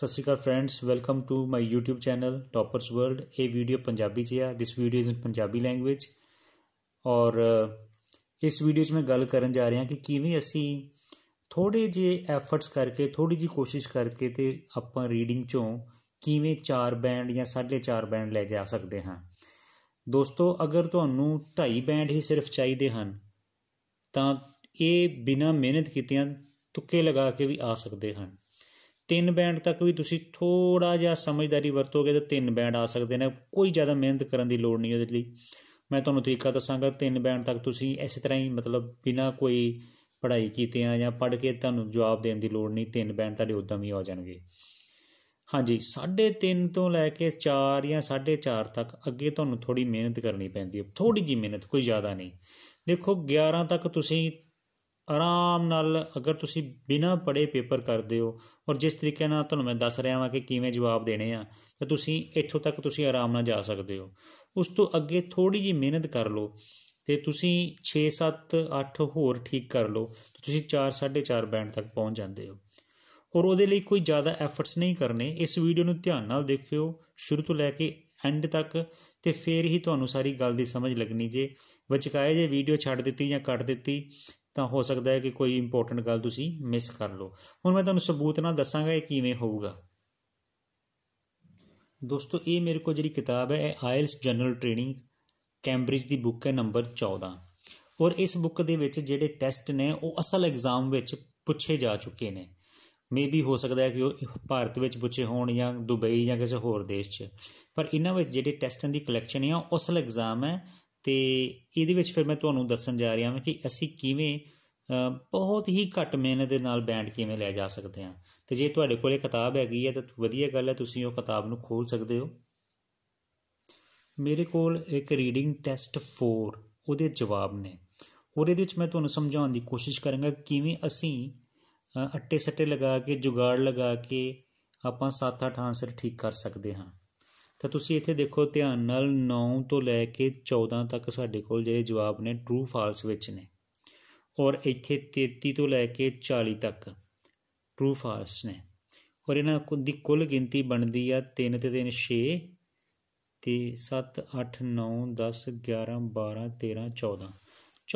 ਸਤਿ ਸ਼੍ਰੀ ਅਕਾਲ friends welcome to my YouTube channel toppers world ਇਹ ਵੀਡੀਓ ਪੰਜਾਬੀ 'ਚ ਆ this video is in Punjabi language ਔਰ ਇਸ ਵੀਡੀਓ 'ਚ ਮੈਂ ਗੱਲ ਕਰਨ ਜਾ ਰਿਹਾ ਕਿ ਕਿਵੇਂ ਅਸੀਂ ਥੋੜੇ ਜੇ ਐਫਰਟਸ ਕਰਕੇ ਥੋੜੀ ਜੀ ਕੋਸ਼ਿਸ਼ ਕਰਕੇ ਤੇ ਆਪਾਂ ਰੀਡਿੰਗ 'ਚੋਂ ਕਿਵੇਂ 4 ਬੈਂਡ ਜਾਂ 4.5 ਬੈਂਡ ਲੈ ਜਾ ਸਕਦੇ ਹਾਂ ਦੋਸਤੋ ਅਗਰ ਤੁਹਾਨੂੰ 2.5 ਬੈਂਡ ਹੀ ਸਿਰਫ ਚਾਹੀਦੇ ਹਨ ਤਾਂ ਇਹ ਬਿਨਾਂ ਮਿਹਨਤ ਕੀਤਿਆਂ ਤੁੱਕੇ ਲਗਾ ਕੇ ਵੀ ਆ ਸਕਦੇ ਹਨ ਤਿੰਨ ਬੈਂਡ ਤੱਕ ਵੀ ਤੁਸੀਂ ਥੋੜਾ ਜਿਹਾ ਸਮਝਦਾਰੀ ਵਰਤੋਗੇ ਤਾਂ ਤਿੰਨ ਬੈਂਡ ਆ ਸਕਦੇ ਨੇ ਕੋਈ ਜ਼ਿਆਦਾ ਮਿਹਨਤ ਕਰਨ ਦੀ ਲੋੜ ਨਹੀਂ ਉਹਦੇ ਲਈ ਮੈਂ ਤੁਹਾਨੂੰ ਤਰੀਕਾ ਦੱਸਾਂਗਾ ਤਿੰਨ ਬੈਂਡ ਤੱਕ ਤੁਸੀਂ ਇਸੇ ਤਰ੍ਹਾਂ ਹੀ ਮਤਲਬ ਬਿਨਾ ਕੋਈ ਪੜ੍ਹਾਈ ਕੀਤੇ ਆ ਜਾਂ ਪੜ੍ਹ ਕੇ ਤੁਹਾਨੂੰ ਜਵਾਬ ਦੇਣ ਦੀ ਲੋੜ ਨਹੀਂ ਤਿੰਨ ਬੈਂਡ ਤੁਹਾਡੇ ਉਦਾਂ ਵੀ ਆ ਜਾਣਗੇ ਹਾਂਜੀ 3.5 ਤੋਂ ਲੈ ਕੇ 4 ਜਾਂ 4.5 ਤੱਕ ਅੱਗੇ ਤੁਹਾਨੂੰ ਥੋੜੀ ਮਿਹਨਤ ਕਰਨੀ ਪੈਂਦੀ ਹੈ ਥੋੜੀ ਜੀ ਮਿਹਨਤ ਕੋਈ ਜ਼ਿਆਦਾ ਨਹੀਂ ਦੇਖੋ 11 ਤੱਕ ਤੁਸੀਂ ਆਰਾਮ ਨਾਲ ਅਗਰ ਤੁਸੀਂ ਬਿਨਾ ਪੜੇ ਪੇਪਰ ਕਰਦੇ ਹੋ ਔਰ ਜਿਸ ਤਰੀਕੇ ਨਾਲ ਤੁਹਾਨੂੰ ਮੈਂ ਦੱਸ ਰਿਹਾ ਹਾਂ ਕਿ ਕਿਵੇਂ ਜਵਾਬ ਦੇਣੇ ਆ ਤਾਂ ਤੁਸੀਂ ਇੱਥੋਂ ਤੱਕ ਤੁਸੀਂ ਆਰਾਮ ਨਾਲ ਜਾ ਸਕਦੇ ਹੋ ਉਸ ਤੋਂ ਅੱਗੇ ਥੋੜੀ ਜੀ ਮਿਹਨਤ ਕਰ ਲਓ ਤੇ ਤੁਸੀਂ 6 7 8 ਹੋਰ ਠੀਕ ਕਰ ਲਓ ਤਾਂ ਤੁਸੀਂ 4 4.5 ਬੈਂਡ ਤੱਕ ਪਹੁੰਚ ਜਾਂਦੇ ਹੋ ਔਰ ਉਹਦੇ ਲਈ ਕੋਈ ਜ਼ਿਆਦਾ ਐਫਰਟਸ ਨਹੀਂ ਕਰਨੇ ਇਸ ਵੀਡੀਓ ਨੂੰ ਧਿਆਨ ਨਾਲ ਦੇਖਿਓ ਸ਼ੁਰੂ ਤੋਂ ਲੈ ਕੇ ਐਂਡ ਤੱਕ ਤੇ ਫੇਰ ਹੀ ਤੁਹਾਨੂੰ ਸਾਰੀ ਗੱਲ ਦੀ ਸਮਝ ਲੱਗਣੀ ਜੇ ਵਿਚਕਾਏ ਜੇ ਵੀਡੀਓ ਛੱਡ ਦਿੱਤੀ ਜਾਂ ਕੱਟ ਦਿੱਤੀ ਤਾਂ ਹੋ ਸਕਦਾ ਹੈ ਕਿ ਕੋਈ ਇੰਪੋਰਟੈਂਟ ਗੱਲ ਤੁਸੀਂ ਮਿਸ ਕਰ ਲਓ ਹੁਣ ਮੈਂ ਤੁਹਾਨੂੰ ਸਬੂਤ ਨਾਲ ਦੱਸਾਂਗਾ ਇਹ ਕਿਵੇਂ ਹੋਊਗਾ ਦੋਸਤੋ ਇਹ ਮੇਰੇ ਕੋਲ ਜਿਹੜੀ ਕਿਤਾਬ ਹੈ ਇਹ ਆਇਲਸ ਜਨਰਲ ਟ੍ਰੇਨਿੰਗ ਕੈਂਬਰਿਜ ਦੀ ਬੁੱਕ ਹੈ ਨੰਬਰ 14 ਔਰ ਇਸ ਬੁੱਕ ਦੇ ਵਿੱਚ ਜਿਹੜੇ ਟੈਸਟ ਨੇ ਉਹ ਅਸਲ ਐਗਜ਼ਾਮ ਵਿੱਚ ਪੁੱਛੇ ਜਾ ਚੁੱਕੇ ਨੇ ਮੇਬੀ ਹੋ ਸਕਦਾ ਹੈ ਕਿ ਉਹ ਭਾਰਤ ਵਿੱਚ ਪੁੱਛੇ ਹੋਣ ਜਾਂ ਦੁਬਈ ਜਾਂ ਕਿਸੇ ਹੋਰ ਦੇਸ਼ 'ਚ ਪਰ ਇਹਨਾਂ ਵਿੱਚ ਜਿਹੜੇ ਟੈਸਟਾਂ ਦੀ ਕਲੈਕਸ਼ਨ ਹੈ ਉਹ ਅਸਲ ਐਗਜ਼ਾਮ ਹੈ ਤੇ ਇਹਦੇ ਵਿੱਚ ਫਿਰ ਮੈਂ ਤੁਹਾਨੂੰ ਦੱਸਣ ਜਾ ਰਿਹਾ ਹਾਂ ਕਿ ਅਸੀਂ ਕਿਵੇਂ ਬਹੁਤ ਹੀ ਘੱਟ ਮਿਹਨਤ ਦੇ ਨਾਲ ਬੈਂਡ ਕਿਵੇਂ ਲੈ ਜਾ ਸਕਦੇ ਹਾਂ ਤੇ ਜੇ ਤੁਹਾਡੇ ਕੋਲੇ ਕਿਤਾਬ ਹੈਗੀ ਹੈ ਤਾਂ ਵਧੀਆ ਗੱਲ ਹੈ ਤੁਸੀਂ ਉਹ ਕਿਤਾਬ ਨੂੰ ਖੋਲ ਸਕਦੇ ਹੋ ਮੇਰੇ ਕੋਲ ਇੱਕ ਰੀਡਿੰਗ ਟੈਸਟ 4 ਉਹਦੇ ਜਵਾਬ ਨੇ ਉਹਦੇ ਵਿੱਚ ਮੈਂ ਤੁਹਾਨੂੰ ਸਮਝਾਉਣ ਦੀ ਕੋਸ਼ਿਸ਼ ਕਰਾਂਗਾ ਕਿਵੇਂ ਅਸੀਂ ਅੱਟੇ ਸੱਟੇ ਲਗਾ ਕੇ ਜੁਗਾੜ ਲਗਾ ਕੇ ਆਪਾਂ 7-8 ਆਨਸਰ ਠੀਕ ਕਰ ਸਕਦੇ ਹਾਂ ਤਾਂ ਤੁਸੀਂ ਇੱਥੇ ਦੇਖੋ ਧਿਆਨ ਨਾਲ 9 ਤੋਂ ਲੈ ਕੇ 14 ਤੱਕ ਸਾਡੇ ਕੋਲ ਜਿਹੜੇ ਜਵਾਬ ਨੇ ਟਰੂ ਫਾਲਸ ਵਿੱਚ ਨੇ ਔਰ ਇੱਥੇ 33 ਤੋਂ ਲੈ ਕੇ 40 ਤੱਕ ਟਰੂ ਫਾਲਸ ਨੇ ਔਰ ਇਹਨਾਂ ਦੀ ਕੁੱਲ ਗਿਣਤੀ ਬਣਦੀ ਆ 3 ਤੇ 3 6 ਤੇ 7 8 9 10 11 12 13 14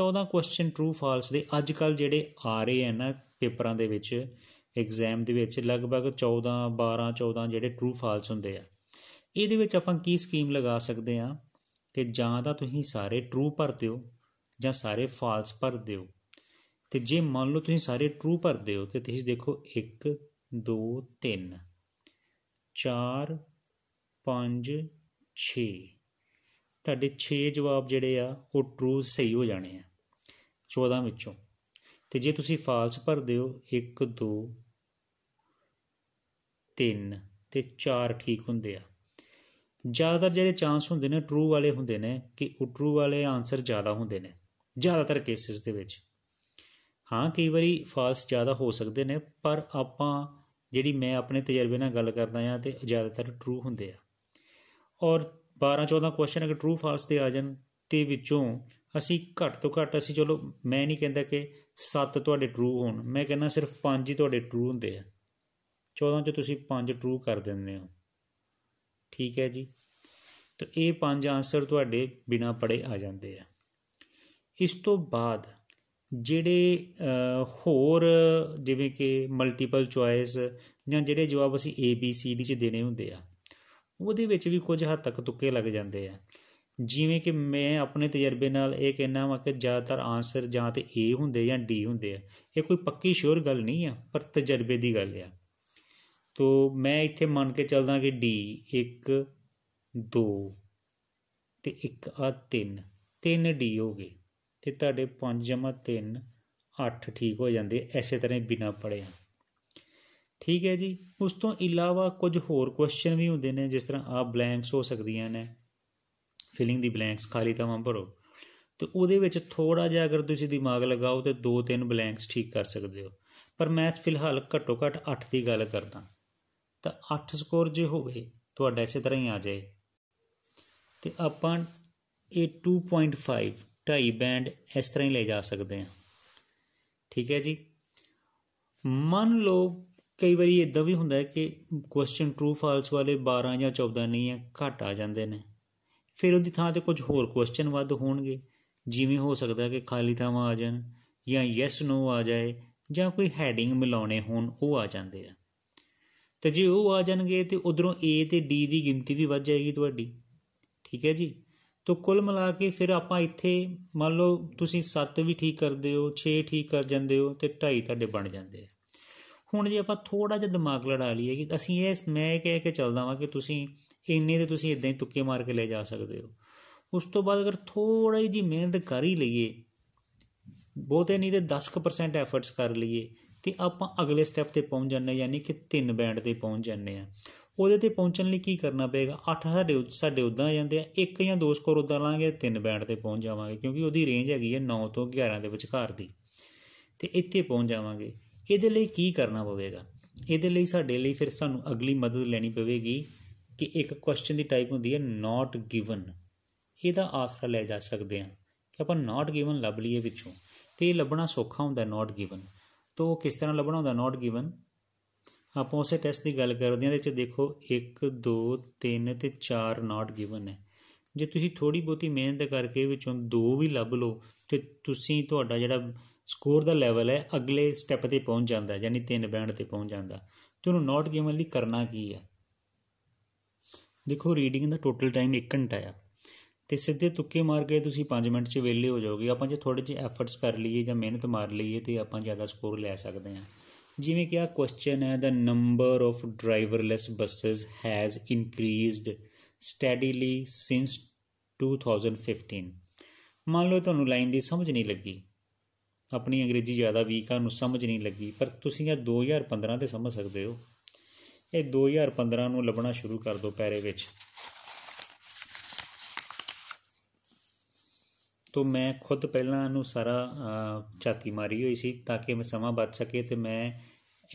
14 ਕੁਐਸਚਨ ਟਰੂ ਫਾਲਸ ਦੇ ਅੱਜ ਕੱਲ ਜਿਹੜੇ ਆ ਰਹੇ ਆ ਨਾ ਪੇਪਰਾਂ ਦੇ ਵਿੱਚ ਐਗਜ਼ਾਮ ਦੇ ਵਿੱਚ ਲਗਭਗ 14 12 14 ਜਿਹੜੇ ਟਰੂ ਫਾਲਸ ਹੁੰਦੇ ਆ ਇਹਦੇ ਵਿੱਚ ਆਪਾਂ ਕੀ ਸਕੀਮ ਲਗਾ ਸਕਦੇ ਆ ਕਿ ਜਾਂ ਤਾਂ ਤੁਸੀਂ ਸਾਰੇ ਟਰੂ ਭਰ ਦਿਓ ਜਾਂ ਸਾਰੇ ਫਾਲਸ ਭਰ ਦਿਓ ਤੇ ਜੇ ਮੰਨ ਲਓ ਤੁਸੀਂ ਸਾਰੇ ਟਰੂ ਭਰਦੇ ਹੋ ਤੇ ਤੁਸੀਂ ਦੇਖੋ 1 2 3 4 5 6 ਤੁਹਾਡੇ 6 ਜਵਾਬ ਜਿਹੜੇ ਆ ਉਹ ਟਰੂ ਸਹੀ ਹੋ ਜਾਣੇ ਆ 14 ਵਿੱਚੋਂ ਤੇ ਜੇ ਤੁਸੀਂ ਫਾਲਸ ਭਰਦੇ ਹੋ 1 2 3 ਤੇ 4 ਠੀਕ ਹੁੰਦੇ ਆ ਜ਼ਿਆਦਾਤਰ ਜਿਹੜੇ ਚਾਂਸ ਹੁੰਦੇ ਨੇ ਟਰੂ ਵਾਲੇ ਹੁੰਦੇ ਨੇ ਕਿ ਉਹ ਟਰੂ ਵਾਲੇ ਆਨਸਰ ਜ਼ਿਆਦਾ ਹੁੰਦੇ ਨੇ ਜ਼ਿਆਦਾਤਰ ਕੇਸਿਸ ਦੇ ਵਿੱਚ ਹਾਂ ਕਈ ਵਾਰੀ ਫਾਲਸ ਜ਼ਿਆਦਾ ਹੋ ਸਕਦੇ ਨੇ ਪਰ ਆਪਾਂ ਜਿਹੜੀ ਮੈਂ ਆਪਣੇ ਤਜਰਬੇ ਨਾਲ ਗੱਲ ਕਰਦਾ ਆ ਤੇ ਜ਼ਿਆਦਾਤਰ ਟਰੂ ਹੁੰਦੇ ਆ ਔਰ 12 14 ਕੁਐਸਚਨ ਅਗਰ ਟਰੂ ਫਾਲਸ ਦੇ ਆ ਜਾਣ ਤੇ ਵਿੱਚੋਂ ਅਸੀਂ ਘੱਟ ਤੋਂ ਘੱਟ ਅਸੀਂ ਚਲੋ ਮੈਂ ਨਹੀਂ ਕਹਿੰਦਾ ਕਿ 7 ਤੁਹਾਡੇ ਟਰੂ ਹੋਣ ਮੈਂ ਕਹਿੰਦਾ ਸਿਰਫ 5 ਹੀ ਤੁਹਾਡੇ ਟਰੂ ਹੁੰਦੇ ਆ 14 ਚ ਤੁਸੀਂ 5 ਟਰੂ ਕਰ ਦਿੰਦੇ ਹੋ ਠੀਕ ਹੈ ਜੀ ਤਾਂ ਇਹ ਪੰਜ ਆਨਸਰ ਤੁਹਾਡੇ ਬਿਨਾ ਪੜੇ ਆ ਜਾਂਦੇ ਆ ਇਸ ਤੋਂ ਬਾਅਦ ਜਿਹੜੇ ਹੋਰ ਜਿਵੇਂ ਕਿ ਮਲਟੀਪਲ ਚੁਆਇਸ ਜਾਂ ਜਿਹੜੇ ਜਵਾਬ ਅਸੀਂ ਏ ਬੀ ਸੀ ਡੀ ਚ ਦੇਣੇ ਹੁੰਦੇ ਆ ਉਹਦੇ ਵਿੱਚ ਵੀ ਕੁਝ ਹੱਦ ਤੱਕ ਤੁੱਕੇ ਲੱਗ ਜਾਂਦੇ ਆ ਜਿਵੇਂ ਕਿ ਮੈਂ ਆਪਣੇ ਤਜਰਬੇ ਨਾਲ ਇਹ ਕਹਿਣਾ ਵਾ ਕਿ ਜ਼ਿਆਦਾਤਰ ਆਨਸਰ ਜਾਂ ਤੇ ਏ ਹੁੰਦੇ ਜਾਂ ਡੀ ਹੁੰਦੇ ਆ ਇਹ ਕੋਈ ਪੱਕੀ ਸ਼ੋਰ ਗੱਲ ਨਹੀਂ ਆ ਪਰ ਤਜਰਬੇ ਦੀ ਗੱਲ ਆ ਤੋ ਮੈਂ ਇੱਥੇ ਮੰਨ ਕੇ ਚੱਲਦਾ ਕਿ ਡੀ 1 2 ਤੇ 1 ਆ 3 ਤਿੰਨ ਡੀ ਹੋ ਗਏ ਤੇ ਤੁਹਾਡੇ 5 3 8 ਠੀਕ ਹੋ ਜਾਂਦੇ ਐਸੇ ਤਰ੍ਹਾਂ ਬਿਨਾ ਪੜਿਆ ਠੀਕ ਹੈ ਜੀ ਉਸ ਤੋਂ ਇਲਾਵਾ ਕੁਝ ਹੋਰ ਕੁਐਸਚਨ ਵੀ ਹੁੰਦੇ ਨੇ ਜਿਸ ਤਰ੍ਹਾਂ ਆ ਬਲੈਂਕਸ ਹੋ ਸਕਦੀਆਂ ਨੇ ਫਿਲਿੰਗ ਦੀ ਬਲੈਂਕਸ ਖਾਲੀ ਤਾਂ ਭਰੋ ਤੇ ਉਹਦੇ ਵਿੱਚ ਥੋੜਾ ਜਿਹਾ ਅਗਰ ਤੁਸੀਂ ਦਿਮਾਗ ਲਗਾਓ ਤੇ ਦੋ ਤਿੰਨ ਬਲੈਂਕਸ ਠੀਕ ਕਰ ਸਕਦੇ ਹੋ ਪਰ ਮੈਂ ਫਿਲਹਾਲ ਘੱਟੋ ਘੱਟ 8 ਦੀ ਗੱਲ ਕਰਦਾ ਤਾਂ 8 ਸਕੋਰ ਜੇ ਹੋਵੇ ਤੁਹਾਡਾ ਇਸੇ ਤਰ੍ਹਾਂ ਹੀ ਆ ਜਾਏ ਤੇ ਆਪਾਂ ਇਹ 2.5 ਢਾਈ ਬੈਂਡ ਇਸ ਤਰ੍ਹਾਂ ਹੀ ਲੈ ਜਾ ਸਕਦੇ ਆ ਠੀਕ ਹੈ ਜੀ ਮੰਨ ਲਓ ਕਈ ਵਾਰੀ ਇਦਾਂ ਵੀ ਹੁੰਦਾ ਹੈ ਕਿ ਕੁਐਸਚਨ ਟਰੂ ਫਾਲਸ ਵਾਲੇ 12 ਜਾਂ 14 ਨਹੀਂ ਹੈ ਘਟ ਆ ਜਾਂਦੇ ਨੇ ਫਿਰ ਉਹਦੀ ਥਾਂ ਤੇ ਕੁਝ ਹੋਰ ਕੁਐਸਚਨ ਵੱਧ ਹੋਣਗੇ ਜਿਵੇਂ ਹੋ ਸਕਦਾ ਕਿ ਖਾਲੀ ਥਾਵਾਂ ਆ ਜਾਣ ਜਾਂ ਯੈਸ ਨੋ ਆ ਜਾਏ ਜਾਂ ਕੋਈ ਹੈਡਿੰਗ ਮਿਲਾਉਣੇ ਹੋਣ ਉਹ ਆ ਜਾਂਦੇ ਆ ਤੇ ਜੇ ਉਹ ਆ ਜਾਣਗੇ ਤੇ ਉਧਰੋਂ A ਤੇ D ਦੀ ਗਿਣਤੀ ਵੀ ਵੱਧ ਜਾਏਗੀ ਤੁਹਾਡੀ ਠੀਕ ਹੈ ਜੀ ਤੋ ਕੁੱਲ ਮਿਲਾ ਕੇ ਫਿਰ ਆਪਾਂ ਇੱਥੇ ਮੰਨ ਲਓ ਤੁਸੀਂ 7 ਵੀ ਠੀਕ ਕਰਦੇ ਹੋ 6 ਠੀਕ ਕਰ ਜਾਂਦੇ ਹੋ ਤੇ 2.5 ਤੁਹਾਡੇ ਬਣ ਜਾਂਦੇ ਆ ਹੁਣ ਜੇ ਆਪਾਂ ਥੋੜਾ ਜਿਹਾ ਦਿਮਾਗ ਲੜਾ ਲਈਏ ਕਿ ਅਸੀਂ ਇਹ ਮੈਂ ਕਹਿ ਕੇ ਚੱਲਦਾ ਵਾਂ ਕਿ ਤੁਸੀਂ ਇੰਨੇ ਤੇ ਤੁਸੀਂ ਇਦਾਂ ਹੀ ਤੁੱਕੇ ਮਾਰ ਕੇ ਲੈ ਜਾ ਸਕਦੇ ਹੋ ਉਸ ਤੋਂ ਬਾਅਦ ਅਗਰ ਥੋੜਾ ਜੀ ਮਿਹਨਤ ਕਰ ਹੀ ਲਈਏ ਬਹੁਤੇ ਨਹੀਂ ਤੇ 10% ਐਫਰਟਸ ਕਰ ਲਈਏ ਤੇ ਆਪਾਂ ਅਗਲੇ ਸਟੈਪ ਤੇ ਪਹੁੰਚ ਜਾਂਦੇ ਯਾਨੀ ਕਿ ਤਿੰਨ ਬੈਂਡ ਤੇ ਪਹੁੰਚ ਜਾਂਦੇ ਆ ਉਹਦੇ ਤੇ ਪਹੁੰਚਣ ਲਈ ਕੀ ਕਰਨਾ ਪਏਗਾ 8 ਸਾਡੇ ਸਾਡੇ ਉਦਾਂ ਆ ਜਾਂਦੇ ਆ ਇੱਕ ਜਾਂ ਦੋ ਸਕੋਰ ਉਦਾਂ ਲਾਂਗੇ ਤਿੰਨ ਬੈਂਡ ਤੇ ਪਹੁੰਚ ਜਾਵਾਂਗੇ ਕਿਉਂਕਿ ਉਹਦੀ ਰੇਂਜ ਹੈਗੀ ਹੈ 9 ਤੋਂ 11 ਦੇ ਵਿਚਕਾਰ ਦੀ ਤੇ ਇੱਥੇ ਪਹੁੰਚ ਜਾਵਾਂਗੇ ਇਹਦੇ ਲਈ ਕੀ ਕਰਨਾ ਪਵੇਗਾ ਇਹਦੇ ਲਈ ਸਾਡੇ ਲਈ ਫਿਰ ਸਾਨੂੰ ਅਗਲੀ ਮਦਦ ਲੈਣੀ ਪਵੇਗੀ ਕਿ ਇੱਕ ਕੁਐਸਚਨ ਦੀ ਟਾਈਪ ਹੁੰਦੀ ਹੈ ਨਾਟ ਗਿਵਨ ਇਹਦਾ ਆਸਰਾ ਲੈ ਜਾ ਸਕਦੇ ਆ ਕਿ ਆਪਾਂ ਨਾਟ ਗਿਵਨ ਲੱਭ ਲਈਏ ਵਿੱਚੋਂ ਤੇ ਇਹ ਲੱਭਣਾ ਸੌਖਾ ਹੁੰਦਾ ਨਾਟ ਗਿਵਨ ਤੋਂ ਉਹ ਕਿਸ ਤਰ੍ਹਾਂ ਲੱਭਣਾ ਹੁੰਦਾ ਨਾਟ ਗਿਵਨ ਆਪਾਂ ਉਸੇ ਟੈਸਟ ਦੀ ਗੱਲ ਕਰਦੇ ਹਾਂ ਇਹਦੇ ਵਿੱਚ ਦੇਖੋ 1 2 3 ਤੇ 4 ਨਾਟ ਗਿਵਨ ਹੈ ਜੇ ਤੁਸੀਂ ਥੋੜੀ ਬਹੁਤੀ ਮਿਹਨਤ ਕਰਕੇ ਵਿੱਚੋਂ ਦੋ ਵੀ ਲੱਭ ਲਓ ਤੇ ਤੁਸੀਂ ਤੁਹਾਡਾ ਜਿਹੜਾ ਸਕੋਰ ਦਾ ਲੈਵਲ ਹੈ ਅਗਲੇ ਸਟੈਪ ਤੇ ਪਹੁੰਚ ਜਾਂਦਾ ਯਾਨੀ ਤਿੰਨ ਬੈਂਡ ਤੇ ਪਹੁੰਚ ਜਾਂਦਾ ਤੇ ਉਹਨੂੰ ਨਾਟ ਗਿਵਨ ਲਈ ਕਰਨਾ ਕੀ ਹੈ ਦੇਖੋ ਰੀਡਿੰਗ ਦਾ ਟੋਟਲ ਟਾਈਮ 1 ਘੰਟਾ ਆ ਤੇ ਸਿੱਧੇ ਤੁੱਕੇ ਮਾਰ ਕੇ ਤੁਸੀਂ 5 ਮਿੰਟ 'ਚ ਵੇਲੇ ਹੋ ਜਾਓਗੇ ਆਪਾਂ ਜੇ ਥੋੜੇ ਜਿਹੇ ਐਫਰਟਸ ਕਰ ਲਈਏ ਜਾਂ ਮਿਹਨਤ ਮਾਰ ਲਈਏ ਤੇ ਆਪਾਂ ਜ਼ਿਆਦਾ ਸਕੋਰ ਲੈ ਸਕਦੇ ਹਾਂ ਜਿਵੇਂ ਕਿ ਆ ਕੁਐਸਚਨ ਹੈ ਦਾ number of driverless buses has increased steadily ਸਿንስ 2015 ਮੰਨ ਲਓ ਤੁਹਾਨੂੰ ਲਾਈਨ ਦੀ ਸਮਝ ਨਹੀਂ ਲੱਗੀ ਆਪਣੀ ਅੰਗਰੇਜ਼ੀ ਜ਼ਿਆਦਾ ਵੀਕ ਆ ਨੂੰ ਸਮਝ ਨਹੀਂ ਲੱਗੀ ਪਰ ਤੁਸੀਂ ਇਹ 2015 ਤੇ ਸਮਝ ਸਕਦੇ ਹੋ ਇਹ 2015 ਨੂੰ ਲੱਭਣਾ ਸ਼ੁਰੂ ਕਰ ਦਿਓ ਪੈਰੇ ਵਿੱਚ ਤੋਂ ਮੈਂ ਖੁਦ ਪਹਿਲਾਂ ਨੂੰ ਸਾਰਾ ਝਾਤੀ ਮਾਰੀ ਹੋਈ ਸੀ ਤਾਂ ਕਿ ਮੈਂ ਸਮਾਂ ਬਚ ਸਕੇ ਤੇ ਮੈਂ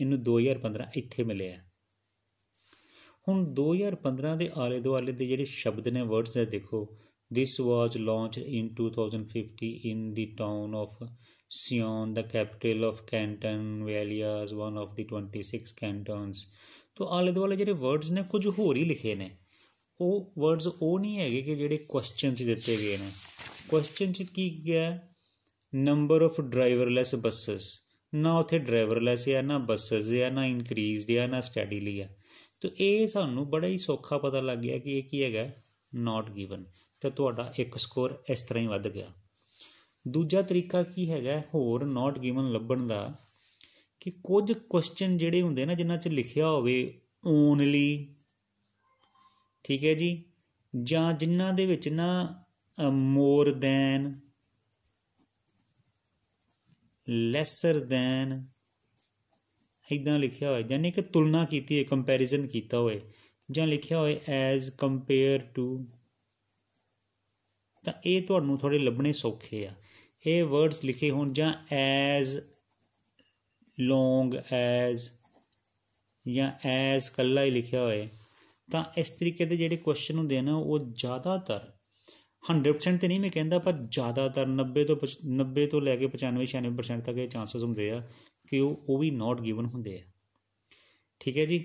ਇਹਨੂੰ 2015 ਇੱਥੇ ਮਿਲਿਆ ਹੁਣ 2015 ਦੇ ਆਲੇ ਦੁਆਲੇ ਦੇ ਜਿਹੜੇ ਸ਼ਬਦ ਨੇ ਵਰਡਸ ਨੇ ਦੇਖੋ this was launched in 2050 in the town of Sion the capital of Canton Valia one of the 26 cantons ਤੋਂ ਆਲੇ ਦੁਆਲੇ ਜਿਹੜੇ ਵਰਡਸ ਨੇ ਕੁਝ ਹੋਰ ਹੀ ਲਿਖੇ ਨੇ ਉਹ ਵਰਡਸ ਉਹ ਨਹੀਂ ਹੈਗੇ ਕਿ ਜਿਹੜੇ ਕੁਐਸਚਨ 'ਚ ਦਿੱਤੇ ਗਏ ਨੇ ਕੁਐਸਚਨ 'ਚ ਕੀ ਗਿਆ ਨੰਬਰ ਆਫ ਡਰਾਈਵਰਲੈਸ ਬੱਸਸ ਨਾ ਉਥੇ ਡਰਾਈਵਰਲੈਸ ਹੈ ਨਾ ਬੱਸਸ ਹੈ ਨਾ ਇਨਕਰੀਜ਼ਡ ਹੈ ਨਾ ਸਟੈਡੀਲੀ ਹੈ ਤੇ ਇਹ ਸਾਨੂੰ ਬੜਾ ਹੀ ਸੌਖਾ ਪਤਾ ਲੱਗ ਗਿਆ ਕਿ ਇਹ ਕੀ ਹੈਗਾ ਨਾਟ ਗਿਵਨ ਤੇ ਤੁਹਾਡਾ ਇੱਕ ਸਕੋਰ ਇਸ ਤਰ੍ਹਾਂ ਹੀ ਵੱਧ ਗਿਆ ਦੂਜਾ ਤਰੀਕਾ ਕੀ ਹੈਗਾ ਹੋਰ ਨਾਟ ਗਿਵਨ ਲੱਭਣ ਦਾ ਕਿ ਕੁਝ ਕੁਐਸਚਨ ਜਿਹੜੇ ਹੁੰਦੇ ਨਾ ਜਿਨ੍ਹਾਂ 'ਚ ਲਿਖਿਆ ਹੋਵੇ ਓਨਲੀ ਠੀਕ ਹੈ ਜੀ ਜਾਂ ਜਿਨ੍ਹਾਂ ਦੇ ਵਿੱਚ ਨਾ ਮੋਰ ਦੈਨ ਲੈਸਰ ਦੈਨ ਇਦਾਂ ਲਿਖਿਆ ਹੋਇਆ ਯਾਨੀ ਕਿ ਤੁਲਨਾ ਕੀਤੀ ਹੈ ਕੰਪੈਰੀਜ਼ਨ ਕੀਤਾ ਹੋਇਆ ਜਾਂ ਲਿਖਿਆ ਹੋਇਆ ਐਜ਼ ਕੰਪੇਅਰ ਟੂ ਤਾਂ ਇਹ ਤੁਹਾਨੂੰ ਥੋੜੇ ਲੱਭਣੇ ਸੌਖੇ ਆ ਇਹ ਵਰਡਸ ਲਿਖੇ ਹੋਣ ਜਾਂ ਐਜ਼ ਲੌਂਗ ਐਜ਼ ਜਾਂ ਐਜ਼ ਕੱਲਾ ਹੀ ਲਿਖਿਆ ਹੋਇਆ ਤਾਂ ਇਸ ਤਰੀਕੇ ਦੇ ਜਿਹੜੇ ਕੁਐਸਚਨ ਹੁੰਦੇ ਨੇ ਉਹ ਜ਼ਿਆਦਾਤਰ 100% ਤੇ ਨਹੀਂ ਮੈਂ ਕਹਿੰਦਾ ਪਰ ਜ਼ਿਆਦਾਤਰ 90 ਤੋਂ 90 ਤੋਂ ਲੈ ਕੇ 95 96% ਤੱਕ ਇਹ ਚਾਂਸਸ ਹੁੰਦੇ ਆ ਕਿ ਉਹ ਉਹ ਵੀ ਨਾਟ ਗਿਵਨ ਹੁੰਦੇ ਆ ਠੀਕ ਹੈ ਜੀ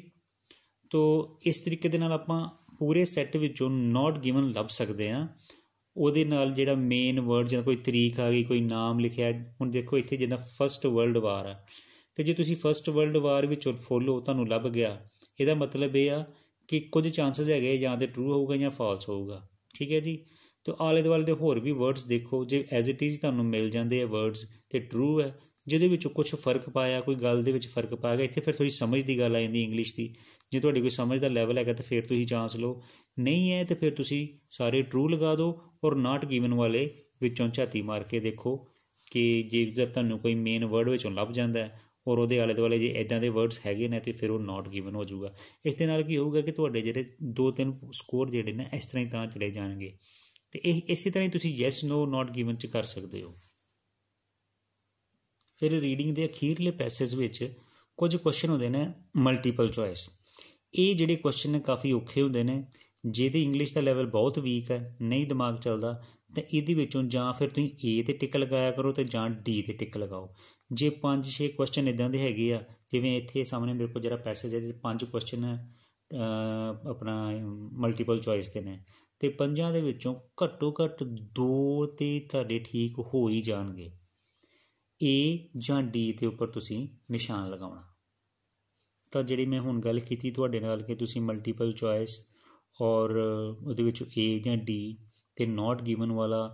ਤੋਂ ਇਸ ਤਰੀਕੇ ਦੇ ਨਾਲ ਆਪਾਂ ਪੂਰੇ ਸੈੱਟ ਵਿੱਚੋਂ ਨਾਟ ਗਿਵਨ ਲੱਭ ਸਕਦੇ ਆ ਉਹਦੇ ਨਾਲ ਜਿਹੜਾ ਮੇਨ ਵਰਡ ਜਾਂ ਕੋਈ ਤਰੀਕ ਆ ਗਈ ਕੋਈ ਨਾਮ ਲਿਖਿਆ ਹੁਣ ਦੇਖੋ ਇੱਥੇ ਜਿੱਦਾਂ ਫਰਸਟ ਵਰਲਡ ਵਾਰ ਆ ਤੇ ਜੇ ਤੁਸੀਂ ਫਰਸਟ ਵਰਲਡ ਵਾਰ ਵਿੱਚ ਫੋਲੋ ਤੁਹਾਨੂੰ ਲੱਭ ਗਿਆ ਇਹਦਾ ਮਤਲਬ ਇਹ ਆ ਕਿ ਕੁਝ ਚਾਂਸਸ ਹੈਗੇ ਜਾਂ ਤੇ ਟਰੂ ਹੋਊਗਾ ਜਾਂ ਫਾਲਸ ਹੋਊਗਾ ਠੀਕ ਹੈ ਜੀ ਤੇ ਆਲੇ ਦੁਆਲੇ ਦੇ ਹੋਰ ਵੀ ਵਰਡਸ ਦੇਖੋ ਜੇ ਐਜ਼ ਇਟ ਇਜ਼ ਤੁਹਾਨੂੰ ਮਿਲ ਜਾਂਦੇ ਆ ਵਰਡਸ ਤੇ ਟਰੂ ਹੈ ਜਿਹਦੇ ਵਿੱਚ ਕੁਝ ਫਰਕ ਪਾਇਆ ਕੋਈ ਗੱਲ ਦੇ ਵਿੱਚ ਫਰਕ ਪਾ ਗਿਆ ਇੱਥੇ ਫਿਰ ਥੋੜੀ ਸਮਝ ਦੀ ਗੱਲ ਆ ਜਾਂਦੀ ਇੰਗਲਿਸ਼ ਦੀ ਜੇ ਤੁਹਾਡੀ ਕੋਈ ਸਮਝ ਦਾ ਲੈਵਲ ਹੈਗਾ ਤਾਂ ਫਿਰ ਤੁਸੀਂ ਚਾਂਸ ਲਓ ਨਹੀਂ ਹੈ ਤਾਂ ਫਿਰ ਤੁਸੀਂ ਸਾਰੇ ਟਰੂ ਲਗਾ ਦਿਓ ਔਰ ਨਾਟ ਗਿਵਨ ਵਾਲੇ ਵਿੱਚੋਂ ਝਾਤੀ ਮਾਰ ਕੇ ਦੇਖੋ ਕਿ ਜੇ ਤੁਹਾਨੂੰ ਕੋਈ ਮੇਨ ਵਰਡ ਵਿੱਚੋਂ ਲੱਭ ਜਾਂਦਾ ਹੈ ਔਰ ਉਹਦੇ ਆਲੇ ਦੁਆਲੇ ਜੇ ਇਦਾਂ ਦੇ ਵਰਡਸ ਹੈਗੇ ਨੇ ਤੇ ਫਿਰ ਉਹ ਨਾਟ ਗਿਵਨ ਹੋ ਜਾਊਗਾ ਇਸ ਦੇ ਨਾਲ ਕੀ ਹੋਊਗਾ ਕਿ ਤੁਹਾਡੇ ਜਿਹੜੇ ਦੋ ਤਿੰਨ ਸਕੋਰ ਜਿਹੜੇ ਨੇ ਇਸ ਤਰ੍ਹਾਂ ਹੀ ਤਾਂ ਚਲੇ ਜਾਣਗੇ ਤੇ ਇਹ ਇਸੇ ਤਰ੍ਹਾਂ ਹੀ ਤੁਸੀਂ ਯੈਸ ਨੋ ਨਾਟ ਗਿਵਨ ਚ ਕਰ ਸਕਦੇ ਹੋ ਫਿਰ ਰੀਡਿੰਗ ਦੇ ਅਖੀਰਲੇ ਪੈਸੇਜ ਵਿੱਚ ਕੁਝ ਕੁਐਸਚਨ ਹੁੰਦੇ ਨੇ ਮਲਟੀਪਲ ਚੁਆਇਸ ਇਹ ਜਿਹੜੇ ਕੁਐਸਚਨ ਨੇ ਕਾਫੀ ਔਖੇ ਹੁੰਦੇ ਨੇ ਜਿਹਦੇ ਇੰਗਲਿਸ਼ ਦਾ ਲੈਵਲ ਬਹੁਤ ਵੀਕ ਹੈ ਨਹੀਂ ਦਿਮਾਗ ਚੱਲਦਾ ਤਾਂ ਇਹਦੇ ਵਿੱਚੋਂ ਜਾਂ ਫਿਰ ਤੁਸੀਂ A ਤੇ ਟਿਕ ਲਗਾਇਆ ਕਰੋ ਤੇ ਜਾਂ D ਤੇ ਟਿਕ ਲਗਾਓ ਜੇ 5-6 ਕੁਐਸਚਨ ਇਦਾਂ ਦੇ ਹੈਗੇ ਆ ਜਿਵੇਂ ਇੱਥੇ ਸਾਹਮਣੇ ਮੇਰੇ ਕੋਲ ਜਿਹੜਾ ਪੈਸੇਜ ਹੈ ਜਿਹਦੇ ਪੰਜ ਕੁਐਸਚਨ ਆਪਣਾ ਮਲਟੀਪਲ ਚੁਆਇਸ ਦੇ ਨੇ ਤੇ ਪੰਜਾਂ ਦੇ ਵਿੱਚੋਂ ਘੱਟੋ ਘੱਟ ਦੋ ਤੇ ਤੁਹਾਡੇ ਠੀਕ ਹੋ ਹੀ ਜਾਣਗੇ ਏ ਜਾਂ ਡੀ ਦੇ ਉੱਪਰ ਤੁਸੀਂ ਨਿਸ਼ਾਨ ਲਗਾਉਣਾ ਤਾਂ ਜਿਹੜੀ ਮੈਂ ਹੁਣ ਗੱਲ ਕੀਤੀ ਤੁਹਾਡੇ ਨਾਲ ਕਿ ਤੁਸੀਂ ਮਲਟੀਪਲ ਚੁਆਇਸ ਔਰ ਉਹਦੇ ਵਿੱਚ ਏ ਜਾਂ ਡੀ ਤੇ ਨਾਟ ਗਿਵਨ ਵਾਲਾ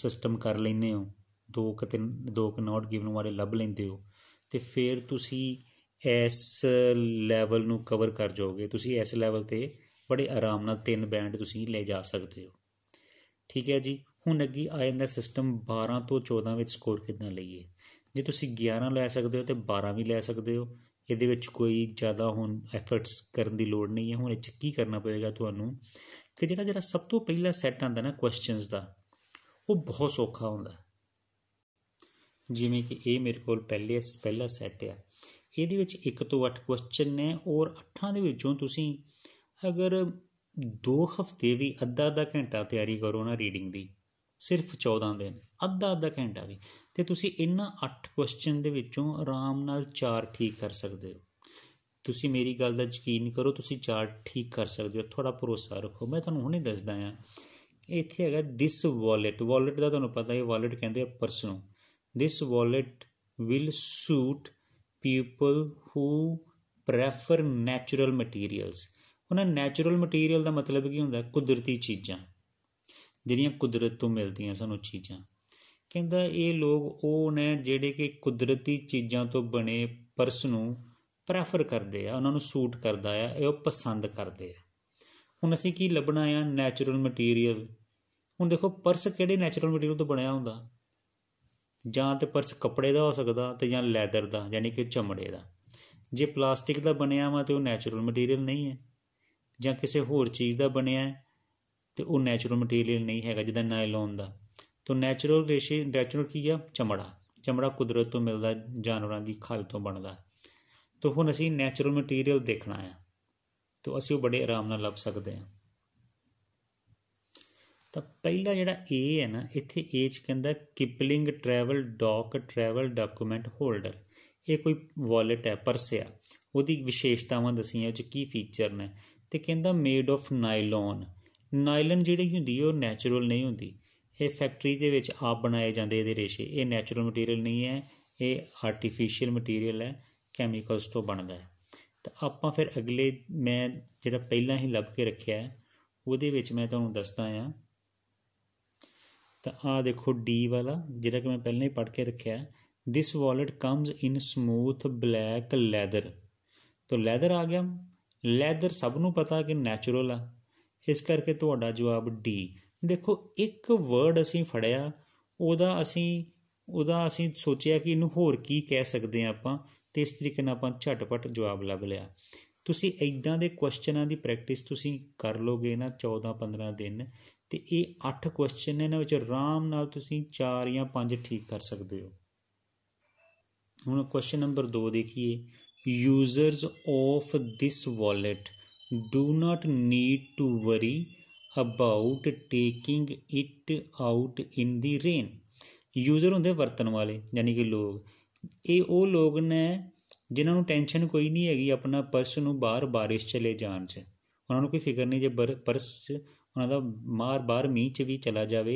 ਸਿਸਟਮ ਕਰ ਲੈਨੇ ਹੋ ਦੋ ਕ ਤਿੰਨ ਦੋ ਕ ਨਾਟ ਗਿਵਨ ਵਾਲੇ ਲੱਭ ਲੈਂਦੇ ਹੋ ਤੇ ਫਿਰ ਤੁਸੀਂ ਇਸ ਲੈਵਲ ਨੂੰ ਕਵਰ ਕਰ ਜਾਓਗੇ ਤੁਸੀਂ ਇਸ ਲੈਵਲ ਤੇ ਬੜੇ ਆਰਾਮ ਨਾਲ ਤਿੰਨ ਬੈਂਡ ਤੁਸੀਂ ਲੈ ਜਾ ਸਕਦੇ ਹੋ ਠੀਕ ਹੈ ਜੀ ਹੁਣ ਅੱਗੇ ਆ ਜਾਂਦਾ ਸਿਸਟਮ 12 ਤੋਂ 14 ਵਿੱਚ ਸਕੋਰ ਕਿਦਾਂ ਲਈਏ ਜੇ ਤੁਸੀਂ 11 ਲੈ ਸਕਦੇ ਹੋ ਤੇ 12 ਵੀ ਲੈ ਸਕਦੇ ਹੋ ਇਹਦੇ ਵਿੱਚ ਕੋਈ ਜ਼ਿਆਦਾ ਹੁਣ ਐਫਰਟਸ ਕਰਨ ਦੀ ਲੋੜ ਨਹੀਂ ਹੈ ਹੁਣ ਇਹ ਚ ਕੀ ਕਰਨਾ ਪਵੇਗਾ ਤੁਹਾਨੂੰ ਕਿ ਜਿਹੜਾ ਜਿਹੜਾ ਸਭ ਤੋਂ ਪਹਿਲਾ ਸੈੱਟ ਆਂਦਾ ਨਾ ਕੁਐਸਚਨਸ ਦਾ ਉਹ ਬਹੁਤ ਸੌਖਾ ਹੁੰਦਾ ਜਿਵੇਂ ਕਿ ਇਹ ਮੇਰੇ ਕੋਲ ਪਹਿਲੇ ਪਹਿਲਾ ਸੈੱਟ ਆ ਇਹਦੇ ਵਿੱਚ 1 ਤੋਂ 8 ਕੁਐਸਚਨ ਨੇ ਔਰ 8ਾਂ ਦੇ ਵਿੱਚੋਂ ਤੁਸੀਂ ਅਗਰ 2 ਹਫ਼ਤੇ ਵੀ ਅੱਧਾ ਅੱਧਾ ਘੰਟਾ ਤਿਆਰੀ ਕਰੋ ਨਾ ਰੀਡਿੰਗ ਦੀ ਸਿਰਫ 14 ਦਿਨ ਅੱਧਾ ਅੱਧਾ ਘੰਟਾ ਵੀ ਤੇ ਤੁਸੀਂ ਇਹਨਾਂ 8 ਕੁਐਸਚਨ ਦੇ ਵਿੱਚੋਂ ਆਰਾਮ ਨਾਲ 4 ਠੀਕ ਕਰ ਸਕਦੇ ਹੋ ਤੁਸੀਂ ਮੇਰੀ ਗੱਲ ਦਾ ਯਕੀਨ ਕਰੋ ਤੁਸੀਂ 4 ਠੀਕ ਕਰ ਸਕਦੇ ਹੋ ਥੋੜਾ ਭਰੋਸਾ ਰੱਖੋ ਮੈਂ ਤੁਹਾਨੂੰ ਹੁਣੇ ਦੱਸਦਾ ਆ ਇੱਥੇ ਹੈਗਾ ਦਿਸ ਵਾਲਟ ਵਾਲਟ ਦਾ ਤੁਹਾਨੂੰ ਪਤਾ ਹੈ ਵਾਲਟ ਕਹਿੰਦੇ ਆ ਪਰਸ ਨੂੰ This wallet will suit people who prefer natural materials. ਉਹਨਾਂ ਨੈਚੁਰਲ ਮਟੀਰੀਅਲ ਦਾ ਮਤਲਬ ਕੀ ਹੁੰਦਾ ਕੁਦਰਤੀ ਚੀਜ਼ਾਂ ਜਿਹੜੀਆਂ ਕੁਦਰਤ ਤੋਂ ਮਿਲਦੀਆਂ ਸਾਨੂੰ ਚੀਜ਼ਾਂ ਕਹਿੰਦਾ ਇਹ ਲੋਕ ਉਹ ਨੇ ਜਿਹੜੇ ਕਿ ਕੁਦਰਤੀ ਚੀਜ਼ਾਂ ਤੋਂ ਬਣੇ ਪਰਸ ਨੂੰ ਪ੍ਰੈਫਰ ਕਰਦੇ ਆ ਉਹਨਾਂ ਨੂੰ ਸੂਟ ਕਰਦਾ ਆ ਇਹ ਉਹ ਪਸੰਦ ਕਰਦੇ ਆ ਹੁਣ ਅਸੀਂ ਕੀ ਲੱਭਣਾ ਆ ਨੈਚੁਰਲ ਮਟੀਰੀਅਲ ਹੁਣ ਦੇਖੋ ਪਰਸ ਕਿਹੜੇ ਨੈਚੁਰਲ ਮਟੀਰੀਅਲ ਤੋਂ ਬਣਿਆ ਹੁੰਦਾ ਜਾਂ ਤੇ ਪਰਸ ਕੱਪੜੇ ਦਾ ਹੋ ਸਕਦਾ ਤੇ ਜਾਂ ਲੈਦਰ ਦਾ ਯਾਨੀ ਕਿ ਚਮੜੇ ਦਾ ਜੇ ਪਲਾਸਟਿਕ ਦਾ ਬਣਿਆ ਵਾ ਤੇ ਉਹ ਨੈਚੁਰਲ ਮਟੀਰੀਅਲ ਨਹੀਂ ਹੈ ਜਾਂ ਕਿਸੇ ਹੋਰ ਚੀਜ਼ ਦਾ ਬਣਿਆ ਹੈ ਤੇ ਉਹ ਨੈਚੁਰਲ ਮਟੀਰੀਅਲ ਨਹੀਂ ਹੈਗਾ ਜਿਹਦਾ ਨਾਇਲੋਨ ਦਾ ਤੋਂ ਨੈਚੁਰਲ ਰੇਸ਼ੇ ਨੈਚੁਰਲ ਕੀ ਆ ਚਮੜਾ ਚਮੜਾ ਕੁਦਰਤ ਤੋਂ ਮਿਲਦਾ ਜਾਨਵਰਾਂ ਦੀ ਖਾਲ ਤੋਂ ਬਣਦਾ ਤੋਂ ਹੁਣ ਅਸੀਂ ਨੈਚੁਰਲ ਮਟੀਰੀਅਲ ਦੇਖਣਾ ਆ ਤੋਂ ਅਸੀਂ ਉਹ ਬੜੇ ਆਰਾਮ ਨਾਲ ਲੱਭ ਸਕਦੇ ਹਾਂ ਤਾਂ ਪਹਿਲਾ ਜਿਹੜਾ A ਹੈ ਨਾ ਇੱਥੇ A ਚ ਕਹਿੰਦਾ Kipling travel doc travel document holder ਇਹ ਕੋਈ ਵਾਲਟ ਹੈ ਪਰਸ ਹੈ ਉਹਦੀ ਵਿਸ਼ੇਸ਼ਤਾਵਾਂ ਦਸੀਆਂ ਉਹ ਚ ਕੀ ਫੀਚਰ ਨੇ ਤੇ ਕਹਿੰਦਾ ਮੇਡ ਆਫ ਨਾਈਲਨ ਨਾਈਲਨ ਜਿਹੜੀ ਹੁੰਦੀ ਉਹ ਨੈਚੁਰਲ ਨਹੀਂ ਹੁੰਦੀ ਇਹ ਫੈਕਟਰੀ ਦੇ ਵਿੱਚ ਆਪ ਬਣਾਏ ਜਾਂਦੇ ਇਹਦੇ ਰੇਸ਼ੇ ਇਹ ਨੈਚੁਰਲ ਮਟੀਰੀਅਲ ਨਹੀਂ ਹੈ ਇਹ ਆਰਟੀਫੀਸ਼ੀਅਲ ਮਟੀਰੀਅਲ ਹੈ ਕੈਮੀਕਲਸ ਤੋਂ ਬਣਦਾ ਹੈ ਤਾਂ ਆਪਾਂ ਫਿਰ ਅਗਲੇ ਮੈਂ ਜਿਹੜਾ ਪਹਿਲਾਂ ਹੀ ਲੱਭ ਕੇ ਰੱਖਿਆ ਹੈ ਉਹਦੇ ਵਿੱਚ ਮੈਂ ਤੁਹਾਨੂੰ ਦੱਸਦਾ ਆ ਤਾਂ ਆ ਦੇਖੋ ਡੀ ਵਾਲਾ ਜਿਹੜਾ ਕਿ ਮੈਂ ਪਹਿਲਾਂ ਹੀ ਪੜ੍ਹ ਕੇ ਰੱਖਿਆ this wallet comes in smooth black leather ਤੋਂ ਲੈਦਰ ਆ ਗਿਆ ਲੈਦਰ ਸਭ ਨੂੰ ਪਤਾ ਕਿ ਨੈਚੁਰਲ ਆ ਇਸ ਕਰਕੇ ਤੁਹਾਡਾ ਜਵਾਬ ਡੀ ਦੇਖੋ ਇੱਕ ਵਰਡ ਅਸੀਂ ਫੜਿਆ ਉਹਦਾ ਅਸੀਂ ਉਹਦਾ ਅਸੀਂ ਸੋਚਿਆ ਕਿ ਇਹਨੂੰ ਹੋਰ ਕੀ ਕਹਿ ਸਕਦੇ ਆ ਆਪਾਂ ਤੇ ਇਸ ਤਰੀਕੇ ਨਾਲ ਆਪਾਂ ਝਟਪਟ ਜਵਾਬ ਲੱਭ ਲਿਆ ਤੁਸੀਂ ਇਦਾਂ ਦੇ ਕੁਐਸਚਨਾਂ ਦੀ ਪ੍ਰੈਕਟਿਸ ਤੁਸੀਂ ਕਰ ਲੋਗੇ ਨਾ 14 15 ਦਿਨ ਤੇ ਇਹ 8 ਕੁਐਸਚਨ ਨੇ ਇਹਨਾਂ ਵਿੱਚ ਆਰਾਮ ਨਾਲ ਤੁਸੀਂ 4 ਜਾਂ 5 ਠੀਕ ਕਰ ਸਕਦੇ ਹੋ ਹੁਣ ਕੁਐਸਚਨ ਨੰਬਰ 2 ਦੇਖੀਏ users of this wallet do not need to worry about taking it out in the rain user ਹੁੰਦੇ ਵਰਤਣ ਵਾਲੇ ਯਾਨੀ ਕਿ ਲੋਕ ਇਹ ਉਹ ਲੋਕ ਨੇ ਜਿਨ੍ਹਾਂ ਨੂੰ ਟੈਨਸ਼ਨ ਕੋਈ ਨਹੀਂ ਹੈਗੀ ਆਪਣਾ ਪਰਸ ਨੂੰ ਬਾਹਰ ਬਾਰਿਸ਼ ਚਲੇ ਜਾਣ 'ਚ ਉਹਨਾਂ ਨੂੰ ਕੋਈ ਫਿਕਰ ਨਹੀਂ ਜੇ ਪਰਸ ਉਹਨਾਂ ਦਾ ਮਾਰ ਬਾਰ ਮੀਂਹ 'ਚ ਵੀ ਚਲਾ ਜਾਵੇ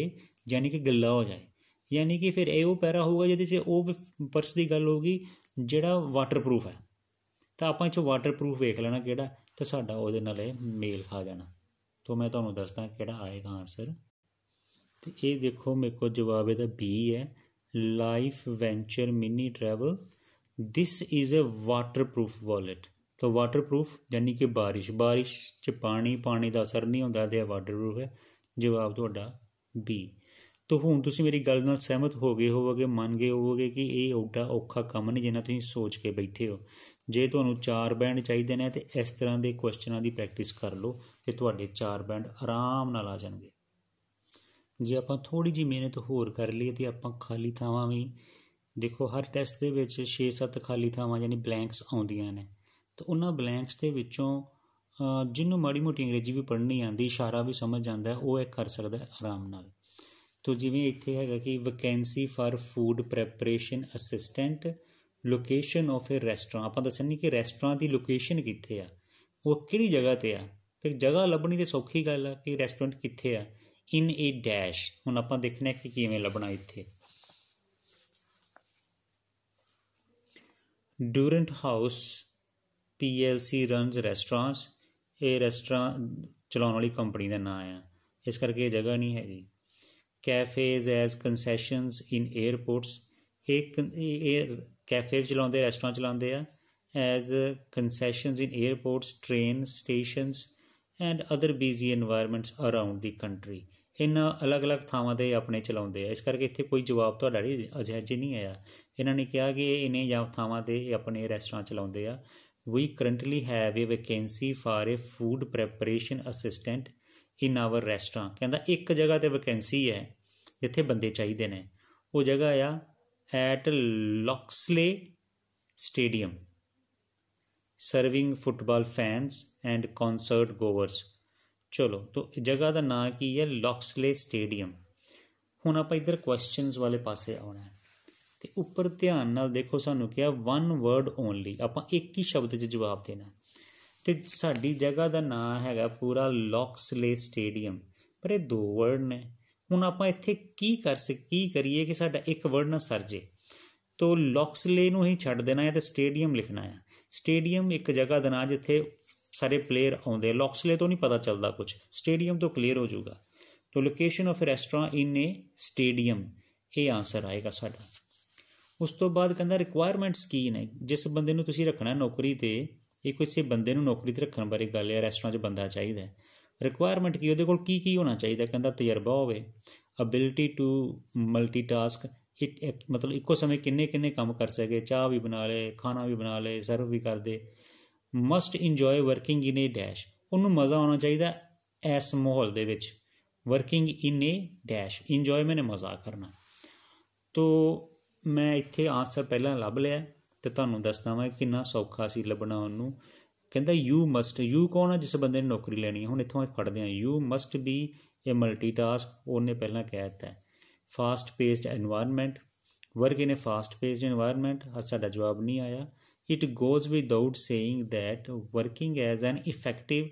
ਯਾਨੀ ਕਿ ਗਿੱਲਾ ਹੋ ਜਾਏ ਯਾਨੀ ਕਿ ਫਿਰ ਇਹ ਉਹ ਪੈਰਾ ਹੋਊਗਾ ਜਿਹਦੇ 'ਚ ਉਹ ਪਰਸ ਦੀ ਗੱਲ ਹੋਊਗੀ ਜਿਹੜਾ ਵਾਟਰਪ੍ਰੂਫ ਹੈ ਤਾਂ ਆਪਾਂ ਇਹ ਵਾਟਰਪ੍ਰੂਫ ਵੇਖ ਲੈਣਾ ਕਿਹੜਾ ਤੇ ਸਾਡਾ ਉਹਦੇ ਨਾਲ ਇਹ ਮੇਲ ਖਾ ਜਾਣਾ ਤੋਂ ਮੈਂ ਤੁਹਾਨੂੰ ਦੱਸਦਾ ਕਿਹੜਾ ਆਏਗਾ ਆਨਸਰ ਤੇ ਇਹ ਦੇਖੋ ਮੇਰੇ ਕੋਲ ਜਵਾਬ ਇਹਦਾ B ਹੈ Life Venture mini travel this is a waterproof wallet ਤਾਂ ਵਾਟਰਪ੍ਰੂਫ ਯਾਨੀ ਕਿ ਬਾਰਿਸ਼ ਬਾਰਿਸ਼ 'ਚ ਪਾਣੀ ਪਾਣੀ ਦਾ ਅਸਰ ਨਹੀਂ ਹੁੰਦਾ ਤੇ ਵਾਟਰਪ੍ਰੂਫ ਹੈ ਜਵਾਬ ਤੁਹਾਡਾ ਬੀ ਤਾਂ ਹੁਣ ਤੁਸੀਂ ਮੇਰੀ ਗੱਲ ਨਾਲ ਸਹਿਮਤ ਹੋ ਗਏ ਹੋਵੋਗੇ ਮੰਨ ਗਏ ਹੋਵੋਗੇ ਕਿ ਇਹ ਓਡਾ ਔਖਾ ਕੰਮ ਨਹੀਂ ਜਿੰਨਾ ਤੁਸੀਂ ਸੋਚ ਕੇ ਬੈਠੇ ਹੋ ਜੇ ਤੁਹਾਨੂੰ ਚਾਰ ਬੈਂਡ ਚਾਹੀਦੇ ਨੇ ਤੇ ਇਸ ਤਰ੍ਹਾਂ ਦੇ ਕੁਐਸਚਨਾਂ ਦੀ ਪ੍ਰੈਕਟਿਸ ਕਰ ਲਓ ਤੇ ਤੁਹਾਡੇ ਚਾਰ ਬੈਂਡ ਆਰਾਮ ਨਾਲ ਆ ਜਾਣਗੇ ਜੇ ਆਪਾਂ ਥੋੜੀ ਜੀ ਮਿਹਨਤ ਹੋਰ ਕਰ ਲਈਏ ਤੇ ਆਪਾਂ ਖਾਲੀ ਥਾਵਾਂ ਵੀ ਦੇਖੋ ਹਰ ਟੈਸਟ ਦੇ ਵਿੱਚ 6-7 ਖਾਲੀ ਥਾਵਾਂ ਯਾਨੀ ਬਲੈਂਕਸ ਆਉਂਦੀਆਂ ਨੇ ਤਾਂ ਉਹਨਾਂ ਬਲੈਂਕਸ ਦੇ ਵਿੱਚੋਂ ਜਿਹਨੂੰ ਮਾੜੀ ਮੋਟੀ ਅੰਗਰੇਜ਼ੀ ਵੀ ਪੜ੍ਹਨੀ ਆਂਦੀ ਇਸ਼ਾਰਾ ਵੀ ਸਮਝ ਜਾਂਦਾ ਉਹ ਇਹ ਕਰ ਸਕਦਾ ਹੈ ਆਰਾਮ ਨਾਲ ਤੋ ਜਿਵੇਂ ਇੱਥੇ ਹੈਗਾ ਕਿ vacancy for food preparation assistant location of a restaurant ਆਪਾਂ ਦੱਸਣ ਨਹੀਂ ਕਿ ਰੈਸਟੋਰੈਂਟ ਦੀ ਲੋਕੇਸ਼ਨ ਕਿੱਥੇ ਆ ਉਹ ਕਿਹੜੀ ਜਗ੍ਹਾ ਤੇ ਆ ਤੇ ਜਗ੍ਹਾ ਲੱਭਣੀ ਤੇ ਸੌਖੀ ਗੱਲ ਆ ਕਿ ਰੈਸਟੋਰੈਂਟ ਕਿੱਥੇ ਆ ਇਨ ਏ ਡੈਸ਼ ਹੁਣ ਆਪਾਂ ਦੇਖਣਾ ਕਿ ਕਿਵੇਂ ਲੱਭਣਾ ਇੱਥੇ Durrant House PLC runs restaurants ਇਹ ਰੈਸਟੋਰਾਂ ਚਲਾਉਣ ਵਾਲੀ ਕੰਪਨੀ ਦਾ ਨਾਮ ਆ ਇਸ ਕਰਕੇ ਇਹ ਜਗ੍ਹਾ ਨਹੀਂ ਹੈਗੀ ਕੈਫੇਜ਼ ਐਸ ਕਨਸੈਸ਼ਨਸ ਇਨ 에ਅਰਪੋਰਟਸ ਇੱਕ ਇਹ ਕੈਫੇ ਚਲਾਉਂਦੇ ਰੈਸਟੋਰੈਂਟ ਚਲਾਉਂਦੇ ਆ as concessions in airports train stations and other busy environments around the country ਇਹਨਾਂ ਅਲੱਗ-ਅਲੱਗ ਥਾਵਾਂ ਤੇ ਆਪਣੇ ਚਲਾਉਂਦੇ ਆ ਇਸ ਕਰਕੇ ਇੱਥੇ ਕੋਈ ਜਵਾਬ ਤੁਹਾਡਾ ਅਜਿਹਾ ਜੀ ਨਹੀਂ ਆਇਆ ਇਹਨਾਂ ਨੇ ਕਿਹਾ ਕਿ ਇਹ ਇਨੇ ਜਾਂ ਥਾਵਾਂ ਤੇ ਆਪਣੇ ਰੈਸਟੋਰੈਂਟ ਚਲਾਉਂਦੇ ਆ we currently have a vacancy for a food preparation assistant in our restaurant ਕਹਿੰਦਾ ਇੱਕ ਜਗ੍ਹਾ ਤੇ ਵੈਕੈਂਸੀ ਹੈ ਜਿੱਥੇ ਬੰਦੇ ਚਾਹੀਦੇ ਨੇ ਉਹ ਜਗ੍ਹਾ ਆ at Loxley stadium serving football fans and concert goers ਚਲੋ ਤੋ ਜਗ੍ਹਾ ਦਾ ਨਾਂ ਕੀ ਹੈ ਲੌਕਸਲੇ ਸਟੇਡੀਅਮ ਹੁਣ ਆਪਾਂ ਇਧਰ ਕੁਐਸਚਨਸ ਵਾਲੇ ਪਾਸੇ ਆਉਣਾ ਹੈ ਤੇ ਉੱਪਰ ਧਿਆਨ ਨਾਲ ਦੇਖੋ ਸਾਨੂੰ ਕਿਹਾ ਵਨ ਵਰਡ ਓਨਲੀ ਆਪਾਂ ਇੱਕ ਹੀ ਸ਼ਬਦ 'ਚ ਜਵਾਬ ਦੇਣਾ ਤੇ ਸਾਡੀ ਜਗ੍ਹਾ ਦਾ ਨਾਮ ਹੈਗਾ ਪੂਰਾ ਲੌਕਸਲੇ ਸਟੇਡੀਅਮ ਪਰ ਇਹ ਦੋ ਵਰਡ ਨੇ ਹੁਣ ਆਪਾਂ ਇੱਥੇ ਕੀ ਕਰ ਸਕ ਕੀ ਕਰੀਏ ਕਿ ਸਾਡਾ ਇੱਕ ਵਰਡ ਨਾ ਸਰ ਜੇ ਤੋ ਲੌਕਸਲੇ ਨੂੰ ਹੀ ਛੱਡ ਦੇਣਾ ਹੈ ਤੇ ਸਟੇਡੀਅਮ ਲਿਖਣਾ ਹੈ ਸਟੇਡੀਅਮ ਇੱਕ ਜਗ੍ਹਾ ਦਾ ਨਾਮ ਜਿੱਥੇ ਸਾਰੇ ਪਲੇਅਰ ਆਉਂਦੇ ਲੌਕਸਲੇ ਤੋਂ ਨਹੀਂ ਪਤਾ ਚੱਲਦਾ ਕੁਝ ਸਟੇਡੀਅਮ ਤੋਂ ਕਲੀਅਰ ਹੋ ਜਾਊਗਾ ਤੋ location of restaurant in a stadium ਇਹ ਆਨਸਰ ਆਏਗਾ ਸਾਡਾ ਉਸ ਤੋਂ ਬਾਅਦ ਕਹਿੰਦਾ ਰਿਕੁਆਇਰਮੈਂਟਸ ਕੀ ਨੇ ਜਿਸ ਬੰਦੇ ਨੂੰ ਤੁਸੀਂ ਰੱਖਣਾ ਨੌਕਰੀ ਤੇ ਇਹ ਕਿਸੇ ਬੰਦੇ ਨੂੰ ਨੌਕਰੀ ਤੇ ਰੱਖਣ ਬਾਰੇ ਗੱਲ ਹੈ ਰੈਸਟੋਰੈਂਟ 'ਚ ਬੰਦਾ ਚਾਹੀਦਾ ਰਿਕੁਆਇਰਮੈਂਟ ਕੀ ਉਹਦੇ ਕੋਲ ਕੀ ਕੀ ਹੋਣਾ ਚਾਹੀਦਾ ਕਹਿੰਦਾ ਤਜਰਬਾ ਹੋਵੇ ਅਬਿਲਿਟੀ ਟੂ ਮਲਟੀਟਾਸਕ ਇੱਕ ਮਤਲਬ ਇੱਕੋ ਸਮੇਂ ਕਿੰਨੇ ਕਿੰਨੇ ਕੰਮ ਕਰ ਸਕੇ ਚਾਹ ਵੀ ਬਣਾ ਲੇ ਖਾਣਾ ਵੀ ਬਣਾ ਲੇ ਸਰਵ ਵੀ ਕਰ ਦੇ must enjoy working in a dash ਉਹਨੂੰ ਮਜ਼ਾ ਆਉਣਾ ਚਾਹੀਦਾ ਐਸ ਮਾਹੌਲ ਦੇ ਵਿੱਚ working in a dash enjoy ਮੈਨੇ ਮਜ਼ਾ ਕਰਨਾ ਤੋ ਮੈਂ ਇੱਥੇ ਆਨਸਰ ਪਹਿਲਾਂ ਲੱਭ ਲਿਆ ਤੇ ਤੁਹਾਨੂੰ ਦੱਸਦਾ ਵਾਂ ਕਿੰਨਾ ਸੌਖਾ ਸੀ ਲੱਭਣਾ ਉਹਨੂੰ ਕਹਿੰਦਾ ਯੂ ਮਸਟ ਯੂ ਕੌਣ ਹੈ ਜਿਸ ਬੰਦੇ ਨੇ ਨੌਕਰੀ ਲੈਣੀ ਹੈ ਹੁਣ ਇੱਥੋਂ ਫੜਦੇ ਆ ਯੂ ਮਸਟ ਬੀ ਇਹ ਮਲਟੀਟਾਸਕ ਉਹਨੇ ਪਹਿਲਾਂ ਕਹਿ ਦਿੱਤਾ fast paced environment work in a fast paced environment ਸਾਡਾ ਜਵਾਬ ਨਹੀਂ ਆਇਆ it goes without saying that working as an effective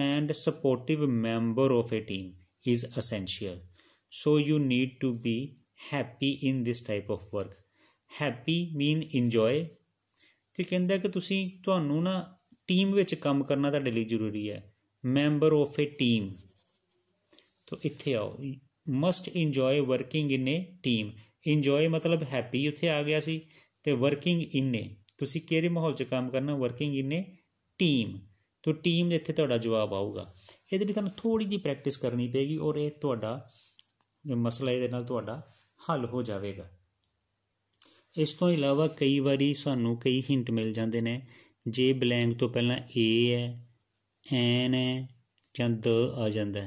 and supportive member of a team is essential so you need to be happy in this type of work happy mean enjoy ਤੇ ਕਹਿੰਦਾ ਕਿ ਤੁਸੀਂ ਤੁਹਾਨੂੰ ਨਾ team ਵਿੱਚ ਕੰਮ ਕਰਨਾ ਤੁਹਾਡੇ ਲਈ ਜ਼ਰੂਰੀ ਹੈ ਮੈਂਬਰ ਆਫ ਅ ਟੀਮ ਤੋਂ ਇੱਥੇ ਆਓ must enjoy working in a team enjoy ਮਤਲਬ ਹੈਪੀ ਉੱਥੇ ਆ ਗਿਆ ਸੀ ਤੇ ਵਰਕਿੰਗ ਇਨ ਅ ਤੁਸੀਂ ਕਿਹੜੇ ਮਾਹੌਲ 'ਚ ਕੰਮ ਕਰਨਾ ਵਰਕਿੰਗ ਇਨ ਅ ਟੀਮ ਤੋਂ ਟੀਮ ਦੇ ਇੱਥੇ ਤੁਹਾਡਾ ਜਵਾਬ ਆਊਗਾ ਇਹਦੇ ਲਈ ਤੁਹਾਨੂੰ ਥੋੜੀ ਜੀ ਪ੍ਰੈਕਟਿਸ ਕਰਨੀ ਪੈਗੀ ਔਰ ਇਹ ਤੁਹਾਡਾ ਮਸਲਾ ਇਹਦੇ ਨਾਲ ਤੁਹਾਡਾ ਹੱਲ ਹੋ ਜਾਵੇਗਾ ਇਸ ਤੋਂ ਇਲਾਵਾ ਕਈ ਵਾਰੀ ਸਾਨੂੰ ਕਈ ਹਿੰਟ ਮਿਲ ਜਾਂਦੇ ਨੇ ਜੇ ਬਲੈਂਕ ਤੋਂ ਪਹਿਲਾਂ ਏ ਹੈ ਐਨ ਹੈ ਜਾਂ ਦ ਆ ਜਾਂਦਾ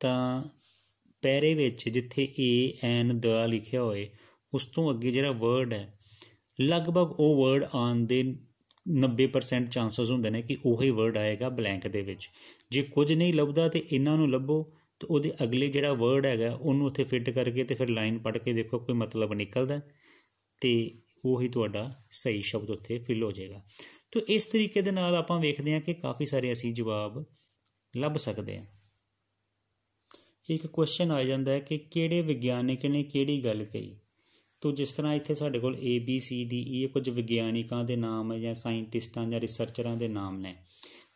ਤਾਂ ਪੈਰੇ ਵਿੱਚ ਜਿੱਥੇ ਏ ਐਨ ਦ ਲਿਖਿਆ ਹੋਏ ਉਸ ਤੋਂ ਅੱਗੇ ਜਿਹੜਾ ਵਰਡ ਹੈ ਲਗਭਗ ਉਹ ਵਰਡ ਆਨ ਦੇ 90% ਚਾਂਸਸ ਹੁੰਦੇ ਨੇ ਕਿ ਉਹੀ ਵਰਡ ਆਏਗਾ ਬਲੈਂਕ ਦੇ ਵਿੱਚ ਜੇ ਕੁਝ ਨਹੀਂ ਲੱਭਦਾ ਤੇ ਇਹਨਾਂ ਨੂੰ ਲੱਭੋ ਅਤੇ ਉਹਦੇ ਅਗਲੇ ਜਿਹੜਾ ਵਰਡ ਹੈਗਾ ਉਹਨੂੰ ਉੱਥੇ ਫਿੱਟ ਕਰਕੇ ਅਤੇ ਫਿਰ ਲਾਈਨ ਪੜ੍ਹ ਕੇ ਦੇਖੋ ਕੋਈ ਮਤਲਬ ਨਿਕਲਦਾ ਅਤੇ ਉਹੀ ਤੁਹਾਡਾ ਸਹੀ ਸ਼ਬਦ ਉੱਥੇ ਫਿੱਲ ਹੋ ਜਾਏਗਾ ਤੋ ਇਸ ਤਰੀਕੇ ਦੇ ਨਾਲ ਆਪਾਂ ਵੇਖਦੇ ਹਾਂ ਕਿ ਕਾਫੀ ਸਾਰੇ ਅਸੀਂ ਜਵਾਬ ਲੱਭ ਸਕਦੇ ਹਾਂ ਇੱਕ ਕੁਐਸਚਨ ਆ ਜਾਂਦਾ ਹੈ ਕਿ ਕਿਹੜੇ ਵਿਗਿਆਨਿਕ ਨੇ ਕਿਹੜੀ ਗੱਲ ਕਹੀ ਤੋ ਜਿਸ ਤਰ੍ਹਾਂ ਇੱਥੇ ਸਾਡੇ ਕੋਲ A B C D E ਕੁਝ ਵਿਗਿਆਨਿਕਾਂ ਦੇ ਨਾਮ ਹੈ ਜਾਂ ਸਾਇੰਟਿਸਟਾਂ ਜਾਂ ਰਿਸਰਚਰਾਂ ਦੇ ਨਾਮ ਨੇ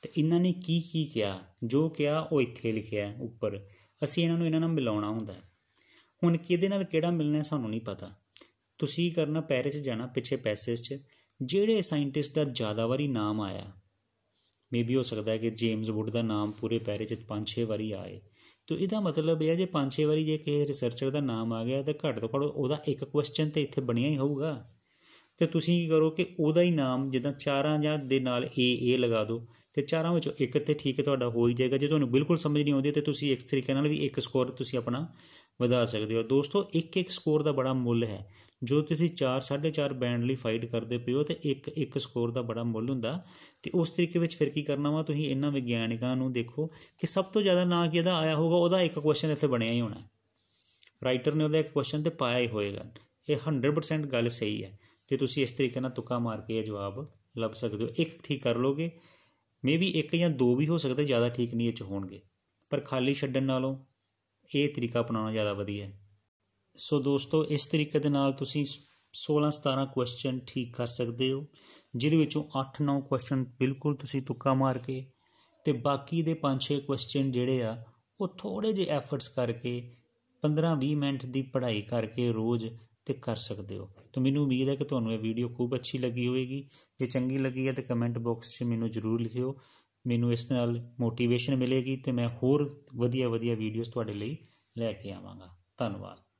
ਤੇ ਇਹਨਾਂ ਨੇ ਕੀ ਕੀ ਕਿਹਾ ਜੋ ਕਿਹਾ ਉਹ ਇੱਥੇ ਲਿਖਿਆ ਹੈ ਉੱਪਰ ਅਸੀਂ ਇਹਨਾਂ ਨੂੰ ਇਹਨਾਂ ਨਾਲ ਮਿਲਾਉਣਾ ਹੁੰਦਾ ਹੈ ਹੁਣ ਕਿਹਦੇ ਨਾਲ ਕਿਹੜਾ ਮਿਲਣਾ ਸਾਨੂੰ ਨਹੀਂ ਪਤਾ ਤੁਸੀਂ ਕਰਨਾ ਪੈਰਿਸ ਜਾਣਾ ਪਿੱਛੇ ਪੈਸੇਜ 'ਚ ਜਿਹੜੇ ਸਾਇੰਟਿਸਟ ਦਾ ਜ਼ਿਆਦਾ ਵਾਰੀ ਨਾਮ ਆਇਆ ਮੇਬੀ ਹੋ ਸਕਦਾ ਹੈ ਕਿ ਜੇਮਸ ਵੁੱਡ ਦਾ ਨਾਮ ਪੂਰੇ ਪੈਰੇ 'ਚ 5-6 ਵਾਰੀ ਆਏ ਤੋ ਇਹਦਾ ਮਤਲਬ ਇਹ ਹੈ ਜੇ 5-6 ਵਾਰੀ ਜੇ ਕਿਸੇ ਰਿਸਰਚਰ ਦਾ ਨਾਮ ਆ ਗਿਆ ਤਾਂ ਘੱਟ ਤੋਂ ਘੱਟ ਉਹਦਾ ਇੱਕ ਕੁਐਸਚਨ ਤੇ ਇੱਥੇ ਬਣਿਆ ਹੀ ਹੋਊਗਾ ਤੇ ਤੁਸੀਂ ਕੀ ਕਰੋ ਕਿ ਉਹਦਾ ਹੀ ਨਾਮ ਜਿੱਦਾਂ ਚਾਰਾਂ ਜਾਂ ਦੇ ਨਾਲ ਏ ਏ ਲਗਾ ਦਿਓ ਤੇ ਚਾਰਾਂ ਵਿੱਚੋਂ ਇੱਕ ਤੇ ਠੀਕ ਤੁਹਾਡਾ ਹੋ ਹੀ ਜਾਏਗਾ ਜੇ ਤੁਹਾਨੂੰ ਬਿਲਕੁਲ ਸਮਝ ਨਹੀਂ ਆਉਂਦੀ ਤੇ ਤੁਸੀਂ ਇੱਕ ਤਰੀਕੇ ਨਾਲ ਵੀ ਇੱਕ ਸਕੋਰ ਤੁਸੀਂ ਆਪਣਾ ਵਧਾ ਸਕਦੇ ਹੋ ਦੋਸਤੋ ਇੱਕ ਇੱਕ ਸਕੋਰ ਦਾ ਬੜਾ ਮੁੱਲ ਹੈ ਜੋ ਤੁਸੀਂ 4 4.5 ਬੈਂਡ ਲਈ ਫਾਈਟ ਕਰਦੇ ਪਿਓ ਤੇ ਇੱਕ ਇੱਕ ਸਕੋਰ ਦਾ ਬੜਾ ਮੁੱਲ ਹੁੰਦਾ ਤੇ ਉਸ ਤਰੀਕੇ ਵਿੱਚ ਫਿਰ ਕੀ ਕਰਨਾ ਵਾ ਤੁਸੀਂ ਇਹਨਾਂ ਵਿਗਿਆਨਿਕਾਂ ਨੂੰ ਦੇਖੋ ਕਿ ਸਭ ਤੋਂ ਜ਼ਿਆਦਾ ਨਾਂ ਕਿਹਦਾ ਆਇਆ ਹੋਗਾ ਉਹਦਾ ਇੱਕ ਕੁਐਸਚਨ ਇੱਥੇ ਬਣਿਆ ਹੀ ਹੋਣਾ ਰਾਈਟਰ ਨੇ ਉਹਦਾ ਇੱਕ ਕੁਐਸਚਨ ਤੇ ਪਾਇਆ ਹੀ ਹੋਏਗਾ ਇਹ 100% ਗੱਲ ਸਹੀ ਹੈ ਤੇ ਤੁਸੀਂ ਇਸ ਤਰੀਕੇ ਨਾਲ ਤੁੱਕਾ ਮਾਰ ਕੇ ਇਹ ਜਵਾਬ ਲੱਭ ਸਕਦੇ ਹੋ ਇੱਕ ਠੀਕ ਕਰ ਲੋਗੇ ਮੇਬੀ ਇੱਕ ਜਾਂ ਦੋ ਵੀ ਹੋ ਸਕਦੇ ਜ਼ਿਆਦਾ ਠੀਕ ਨਹੀਂ ਇਹ ਚ ਹੋਣਗੇ ਪਰ ਖਾਲੀ ਛੱਡਣ ਨਾਲੋਂ ਇਹ ਤਰੀਕਾ ਅਪਣਾਉਣਾ ਜ਼ਿਆਦਾ ਵਧੀਆ ਹੈ ਸੋ ਦੋਸਤੋ ਇਸ ਤਰੀਕੇ ਦੇ ਨਾਲ ਤੁਸੀਂ 16-17 ਕੁਐਸਚਨ ਠੀਕ ਕਰ ਸਕਦੇ ਹੋ ਜਿਹਦੇ ਵਿੱਚੋਂ 8-9 ਕੁਐਸਚਨ ਬਿਲਕੁਲ ਤੁਸੀਂ ਤੁੱਕਾ ਮਾਰ ਕੇ ਤੇ ਬਾਕੀ ਦੇ 5-6 ਕੁਐਸਚਨ ਜਿਹੜੇ ਆ ਉਹ ਥੋੜੇ ਜਿਹੇ ਐਫਰਟਸ ਕਰਕੇ 15-20 ਮਿੰਟ ਦੀ ਪੜ੍ਹਾਈ ਕਰਕੇ ਰੋਜ਼ ਤੇ ਕਰ ਸਕਦੇ ਹੋ ਤਾਂ ਮੈਨੂੰ ਉਮੀਦ ਹੈ ਕਿ ਤੁਹਾਨੂੰ ਇਹ ਵੀਡੀਓ ਖੂਬ ਅੱਛੀ ਲੱਗੀ ਹੋਵੇਗੀ ਜੇ ਚੰਗੀ ਲੱਗੀ ਹੈ ਤਾਂ ਕਮੈਂਟ ਬਾਕਸ 'ਚ ਮੈਨੂੰ ਜ਼ਰੂਰ ਲਿਖਿਓ ਮੈਨੂੰ ਇਸ ਨਾਲ ਮੋਟੀਵੇਸ਼ਨ ਮਿਲੇਗੀ ਤੇ ਮੈਂ ਹੋਰ ਵਧੀਆ ਵਧੀਆ ਵੀਡੀਓਜ਼ ਤੁਹਾਡੇ ਲਈ ਲੈ ਕੇ ਆਵਾਂਗਾ ਧੰਨਵਾਦ